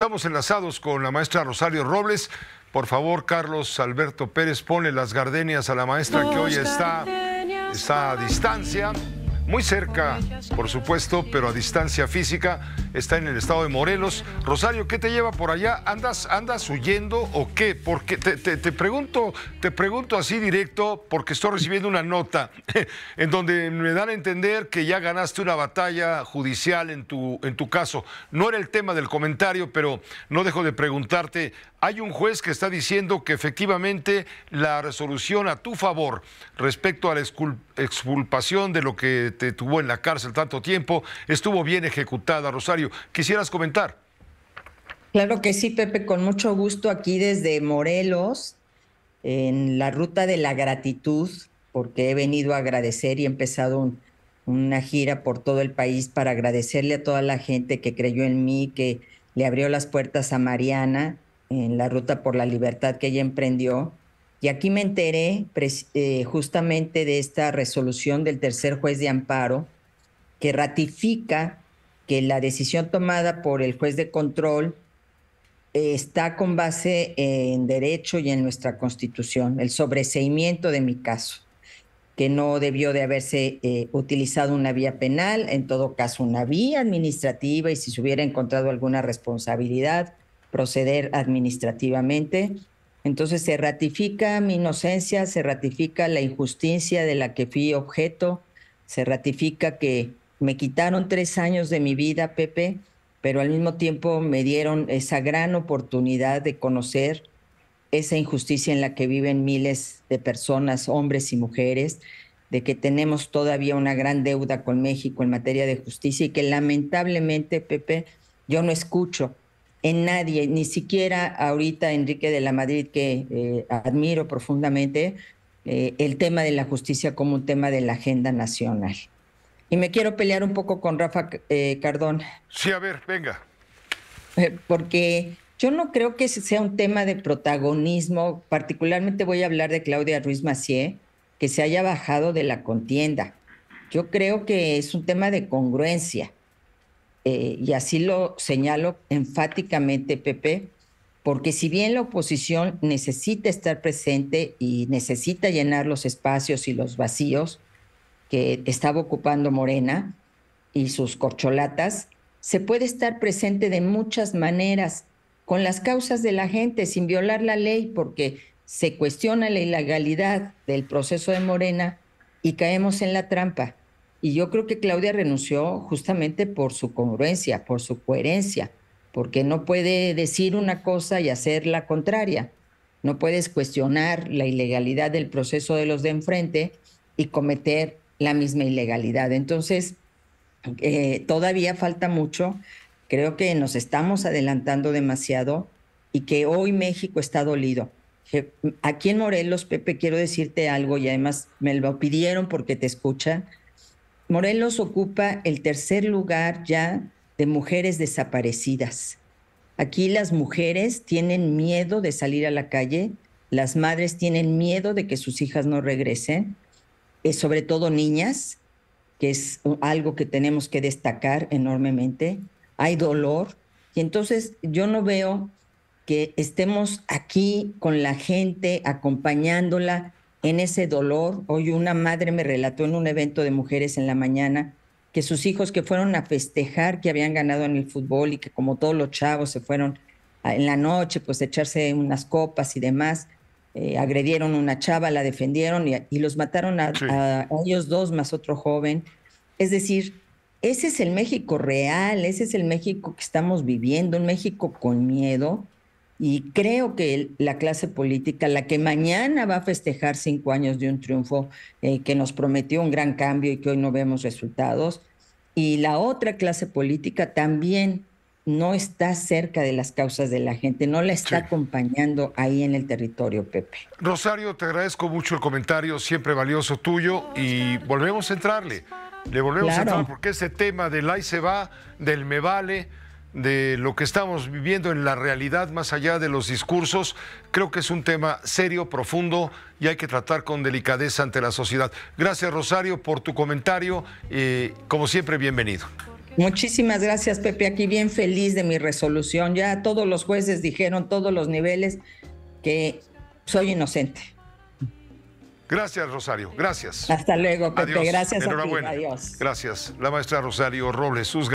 Estamos enlazados con la maestra Rosario Robles. Por favor, Carlos Alberto Pérez, pone las gardenias a la maestra que hoy está, está a distancia muy cerca, por supuesto, pero a distancia física, está en el estado de Morelos. Rosario, ¿qué te lleva por allá? ¿Andas, andas huyendo o qué? Porque te, te, pregunto, te pregunto así directo, porque estoy recibiendo una nota en donde me dan a entender que ya ganaste una batalla judicial en tu, en tu caso. No era el tema del comentario, pero no dejo de preguntarte, hay un juez que está diciendo que efectivamente la resolución a tu favor respecto a la exculpación de lo que te tuvo en la cárcel tanto tiempo estuvo bien ejecutada. Rosario, ¿quisieras comentar? Claro que sí, Pepe, con mucho gusto aquí desde Morelos, en la ruta de la gratitud, porque he venido a agradecer y he empezado una gira por todo el país para agradecerle a toda la gente que creyó en mí, que le abrió las puertas a Mariana en la ruta por la libertad que ella emprendió. Y aquí me enteré eh, justamente de esta resolución del tercer juez de amparo que ratifica que la decisión tomada por el juez de control eh, está con base en derecho y en nuestra constitución, el sobreseimiento de mi caso, que no debió de haberse eh, utilizado una vía penal, en todo caso una vía administrativa y si se hubiera encontrado alguna responsabilidad, proceder administrativamente. Entonces se ratifica mi inocencia, se ratifica la injusticia de la que fui objeto, se ratifica que me quitaron tres años de mi vida, Pepe, pero al mismo tiempo me dieron esa gran oportunidad de conocer esa injusticia en la que viven miles de personas, hombres y mujeres, de que tenemos todavía una gran deuda con México en materia de justicia y que lamentablemente, Pepe, yo no escucho en nadie, ni siquiera ahorita Enrique de la Madrid, que eh, admiro profundamente, eh, el tema de la justicia como un tema de la agenda nacional. Y me quiero pelear un poco con Rafa eh, Cardón. Sí, a ver, venga. Porque yo no creo que sea un tema de protagonismo, particularmente voy a hablar de Claudia Ruiz Macié, que se haya bajado de la contienda. Yo creo que es un tema de congruencia. Eh, y así lo señalo enfáticamente, Pepe, porque si bien la oposición necesita estar presente y necesita llenar los espacios y los vacíos que estaba ocupando Morena y sus corcholatas, se puede estar presente de muchas maneras, con las causas de la gente, sin violar la ley, porque se cuestiona la ilegalidad del proceso de Morena y caemos en la trampa. Y yo creo que Claudia renunció justamente por su congruencia, por su coherencia, porque no puede decir una cosa y hacer la contraria. No puedes cuestionar la ilegalidad del proceso de los de enfrente y cometer la misma ilegalidad. Entonces, eh, todavía falta mucho. Creo que nos estamos adelantando demasiado y que hoy México está dolido. Aquí en Morelos, Pepe, quiero decirte algo y además me lo pidieron porque te escuchan. Morelos ocupa el tercer lugar ya de mujeres desaparecidas. Aquí las mujeres tienen miedo de salir a la calle, las madres tienen miedo de que sus hijas no regresen, eh, sobre todo niñas, que es algo que tenemos que destacar enormemente. Hay dolor y entonces yo no veo que estemos aquí con la gente acompañándola en ese dolor. Hoy una madre me relató en un evento de mujeres en la mañana que sus hijos que fueron a festejar que habían ganado en el fútbol y que como todos los chavos se fueron en la noche pues a echarse unas copas y demás, agredieron eh, agredieron una chava, la defendieron y, y los mataron a ellos dos más otro joven. Es decir, ese es el México real, ese es el México que estamos viviendo, un México con miedo, y creo que la clase política, la que mañana va a festejar cinco años de un triunfo eh, que nos prometió un gran cambio y que hoy no vemos resultados, y la otra clase política también no está cerca de las causas de la gente, no la está acompañando ahí en el territorio, Pepe. Rosario, te agradezco mucho el comentario, siempre valioso tuyo, y volvemos a entrarle, le volvemos a entrar porque ese tema del ahí se va, del me vale de lo que estamos viviendo en la realidad, más allá de los discursos, creo que es un tema serio, profundo y hay que tratar con delicadeza ante la sociedad. Gracias Rosario por tu comentario como siempre, bienvenido. Muchísimas gracias Pepe, aquí bien feliz de mi resolución. Ya todos los jueces dijeron, todos los niveles, que soy inocente. Gracias, Rosario. Gracias. Hasta luego, Pepe. Gracias. A Adiós. Gracias. La maestra Rosario Robles. Sus